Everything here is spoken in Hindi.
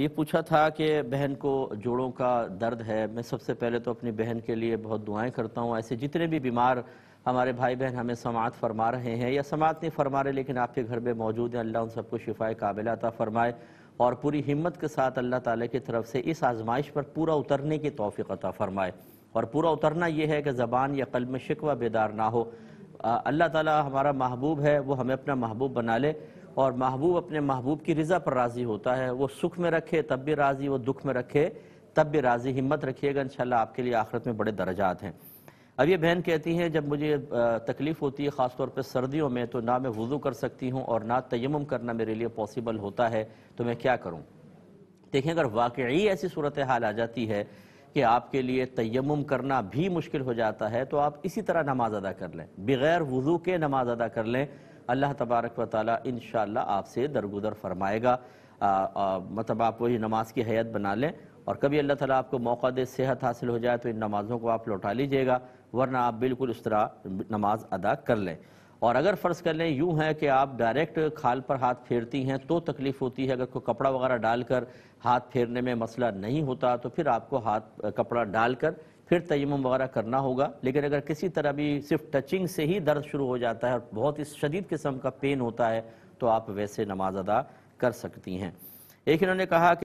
ये पूछा था कि बहन को जोड़ों का दर्द है मैं सबसे पहले तो अपनी बहन के लिए बहुत दुआएं करता हूँ ऐसे जितने भी बीमार हमारे भाई बहन हमें समात फरमा रहे हैं या समात नहीं फरमा रहे लेकिन आपके घर में मौजूद हैं अल्लाह उन सबको शिफाए काबिल अता फरमाए और पूरी हिम्मत के साथ अल्लाह ताला की तरफ से इस आजमाइश पर पूरा उतरने की तोफ़ी अता फरमाए और पूरा उतरना यह है कि ज़बान या कल में शिकवा बेदार ना हो अल्लाह ताला हमारा महबूब है वो हमें अपना महबूब बना ले और महबूब अपने महबूब की रज़ा पर राज़ी होता है वो सुख में रखे तब भी राज़ी वो दुख में रखे तब भी राज़ी हिम्मत रखिएगा इन आपके लिए आखिरत में बड़े दर्जात हैं अब ये बहन कहती हैं जब मुझे तकलीफ़ होती है ख़ासतौर पर सर्दियों में तो ना मैं वज़ू कर सकती हूँ और ना तयम करना मेरे लिए पॉसिबल होता है तो मैं क्या करूँ देखें अगर वाकई ऐसी सूरत हाल आ जाती है कि आपके लिए तयम करना भी मुश्किल हो जाता है तो आप इसी तरह नमाज अदा कर लें बग़ैर वज़ू के नमाज अदा कर लें अल्लाह तबारक व ताली इन आपसे दरगुदर फरमाएगा आ, आ, मतलब आप वही नमाज की हैत बना लें और कभी अल्लाह ताली आपको मौका दे सेहत हासिल हो जाए तो इन नमाज़ों को आप लौटा लीजिएगा वरना आप बिल्कुल उस तरह नमाज अदा कर लें और अगर फ़र्ज़ कर लें यूँ है कि आप डायरेक्ट खाल पर हाथ फेरती हैं तो तकलीफ़ होती है अगर कोई कपड़ा वगैरह डालकर हाथ फेरने में मसला नहीं होता तो फिर आपको हाथ कपड़ा डालकर फिर तयम वगैरह करना होगा लेकिन अगर किसी तरह भी सिर्फ टचिंग से ही दर्द शुरू हो जाता है और बहुत ही शदीद किस्म का पेन होता है तो आप वैसे नमाज अदा कर सकती हैं एक इन्होंने कहा कि